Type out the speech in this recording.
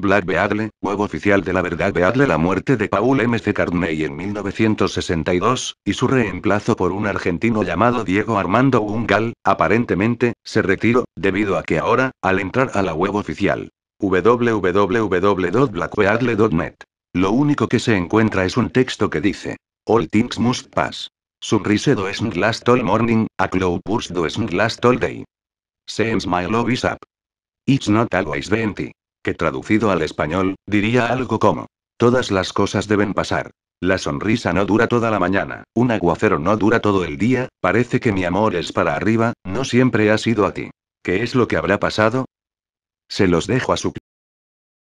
Black Beadle, web oficial de la verdad Beadle La muerte de Paul M. C. Carney en 1962, y su reemplazo por un argentino llamado Diego Armando Ungal, aparentemente, se retiró, debido a que ahora, al entrar a la web oficial, www.blackbeadle.net, lo único que se encuentra es un texto que dice, All things must pass. Sunrise do last all morning, a cloud burst do last all day. Seems my love is up. It's not always empty que traducido al español, diría algo como, todas las cosas deben pasar. La sonrisa no dura toda la mañana, un aguacero no dura todo el día, parece que mi amor es para arriba, no siempre ha sido a ti. ¿Qué es lo que habrá pasado? Se los dejo a su